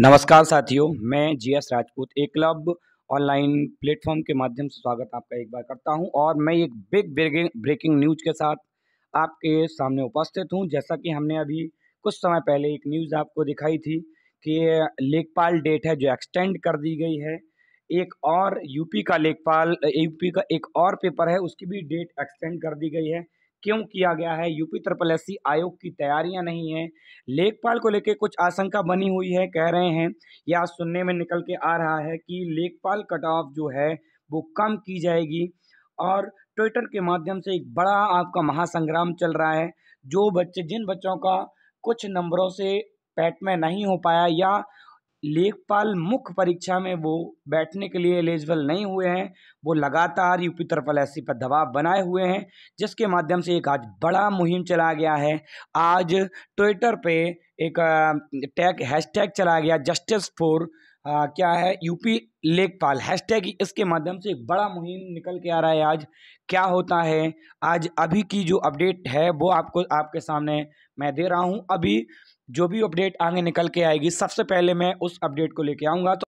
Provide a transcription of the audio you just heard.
नमस्कार साथियों मैं जीएस राजपूत एक क्लब ऑनलाइन प्लेटफॉर्म के माध्यम से स्वागत आपका एक बार करता हूं और मैं एक बिग ब्रेकिंग न्यूज के साथ आपके सामने उपस्थित हूं जैसा कि हमने अभी कुछ समय पहले एक न्यूज़ आपको दिखाई थी कि लेखपाल डेट है जो एक्सटेंड कर दी गई है एक और यूपी का लेखपाल यूपी का एक और पेपर है उसकी भी डेट एक्सटेंड कर दी गई है क्यों किया गया है यूपी ट्रिपल एस आयोग की तैयारियां नहीं है लेखपाल को लेकर कुछ आशंका बनी हुई है कह रहे हैं या सुनने में निकल के आ रहा है कि लेखपाल कट ऑफ जो है वो कम की जाएगी और ट्विटर के माध्यम से एक बड़ा आपका महासंग्राम चल रहा है जो बच्चे जिन बच्चों का कुछ नंबरों से पैट में नहीं हो पाया या लेखपाल मुख्य परीक्षा में वो बैठने के लिए एलिजिबल नहीं हुए हैं वो लगातार यूपी तरफल एस पर दबाव बनाए हुए हैं जिसके माध्यम से एक आज बड़ा मुहिम चला गया है आज ट्विटर पे एक टैग हैशटैग चला गया जस्टिस फॉर आ, क्या है यूपी लेखपाल हैशटैग इसके माध्यम से एक बड़ा मुहिम निकल के आ रहा है आज क्या होता है आज अभी की जो अपडेट है वो आपको आपके सामने मैं दे रहा हूँ अभी जो भी अपडेट आगे निकल के आएगी सबसे पहले मैं उस अपडेट को लेके आऊँगा तो